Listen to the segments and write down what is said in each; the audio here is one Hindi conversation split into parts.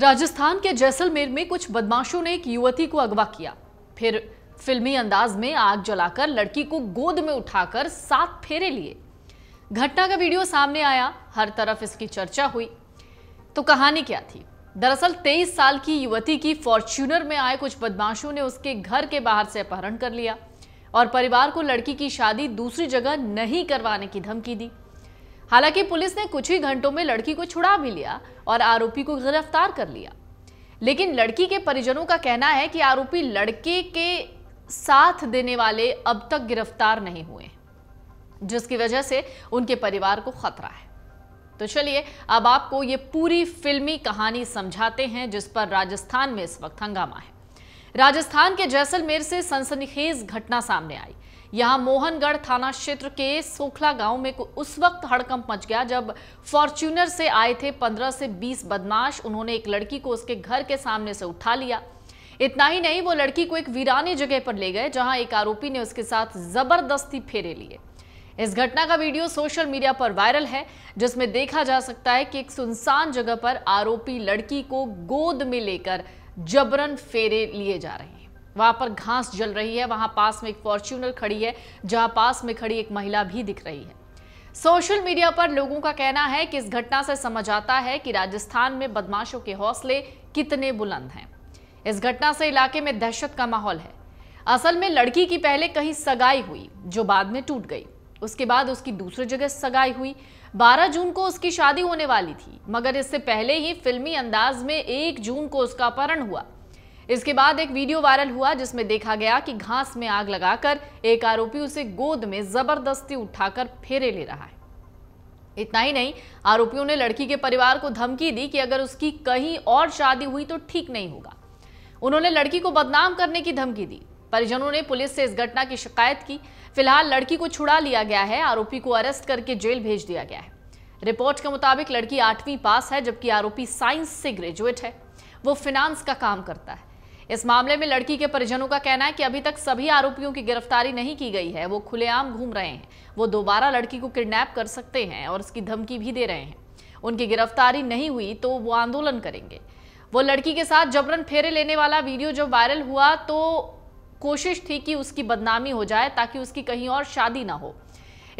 राजस्थान के जैसलमेर में कुछ बदमाशों ने एक युवती को अगवा किया फिर फिल्मी अंदाज में आग जलाकर लड़की को गोद में उठाकर सात फेरे लिए घटना का वीडियो सामने आया हर तरफ इसकी चर्चा हुई तो कहानी क्या थी दरअसल 23 साल की युवती की फॉर्च्यूनर में आए कुछ बदमाशों ने उसके घर के बाहर से अपहरण कर लिया और परिवार को लड़की की शादी दूसरी जगह नहीं करवाने की धमकी दी हालांकि पुलिस ने कुछ ही घंटों में लड़की को छुड़ा भी लिया और आरोपी को गिरफ्तार कर लिया लेकिन लड़की के परिजनों का कहना है कि आरोपी लड़के के साथ देने वाले अब तक गिरफ्तार नहीं हुए जिसकी वजह से उनके परिवार को खतरा है तो चलिए अब आपको ये पूरी फिल्मी कहानी समझाते हैं जिस पर राजस्थान में इस वक्त हंगामा है राजस्थान के जैसलमेर से सनसनीखेज घटना सामने आई यहां मोहनगढ़ थाना क्षेत्र के सोखला गांव में उस वक्त हड़कंप मच गया जब फॉर्च्यूनर से आए थे 15 से 20 बदमाश उन्होंने एक लड़की को उसके घर के सामने से उठा लिया इतना ही नहीं वो लड़की को एक वीरानी जगह पर ले गए जहां एक आरोपी ने उसके साथ जबरदस्ती फेरे लिए इस घटना का वीडियो सोशल मीडिया पर वायरल है जिसमें देखा जा सकता है कि एक सुनसान जगह पर आरोपी लड़की को गोद में लेकर जबरन फेरे लिए जा रहे हैं वहां पर घास जल रही है वहां पास में एक फॉर्च्यूनर खड़ी है जहां पास में खड़ी एक महिला भी दिख रही है सोशल मीडिया पर लोगों का कहना है कि इस घटना से समझ आता है कि राजस्थान में बदमाशों के हौसले कितने बुलंद हैं इस घटना से इलाके में दहशत का माहौल है असल में लड़की की पहले कहीं सगाई हुई जो बाद में टूट गई उसके बाद उसकी दूसरी जगह सगाई हुई 12 जून को उसकी शादी होने वाली थी मगर इससे पहले ही फिल्मी अंदाज में 1 जून को उसका अपहरण हुआ इसके बाद एक वीडियो वायरल हुआ जिसमें देखा गया कि घास में आग लगाकर एक आरोपी उसे गोद में जबरदस्ती उठाकर फेरे ले रहा है इतना ही नहीं आरोपियों ने लड़की के परिवार को धमकी दी कि अगर उसकी कहीं और शादी हुई तो ठीक नहीं होगा उन्होंने लड़की को बदनाम करने की धमकी दी परिजनों ने पुलिस से इस घटना की शिकायत की फिलहाल लड़की को छुड़ा लिया गया है आरोपी को अरेस्ट करके जेल भेज दिया गया है रिपोर्ट के मुताबिक लड़की आठवीं पास है जबकि आरोपी साइंस से ग्रेजुएट है वो फिनांस का काम करता है इस मामले में लड़की के परिजनों का कहना है कि अभी तक सभी आरोपियों की गिरफ्तारी नहीं की गई है वो खुलेआम घूम रहे हैं वो दोबारा लड़की को किडनैप कर सकते हैं और उसकी धमकी भी दे रहे हैं उनकी गिरफ्तारी नहीं हुई तो वो आंदोलन करेंगे वो लड़की के साथ जबरन फेरे लेने वाला वीडियो जब वायरल हुआ तो कोशिश थी कि उसकी बदनामी हो जाए ताकि उसकी कहीं और शादी ना हो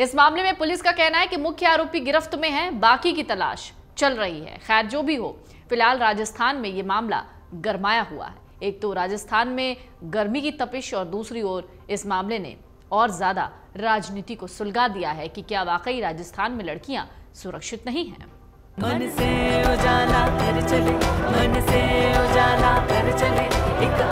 इस मामले में पुलिस का कहना है कि मुख्य आरोपी गिरफ्त में है बाकी की तलाश चल रही है खैर जो भी हो फिलहाल राजस्थान में ये मामला गरमाया हुआ है एक तो राजस्थान में गर्मी की तपिश और दूसरी ओर इस मामले ने और ज़्यादा राजनीति को सुलगा दिया है कि क्या वाकई राजस्थान में लड़कियां सुरक्षित नहीं हैं मन से उजाला कर चले मन से उजाला कर चले एक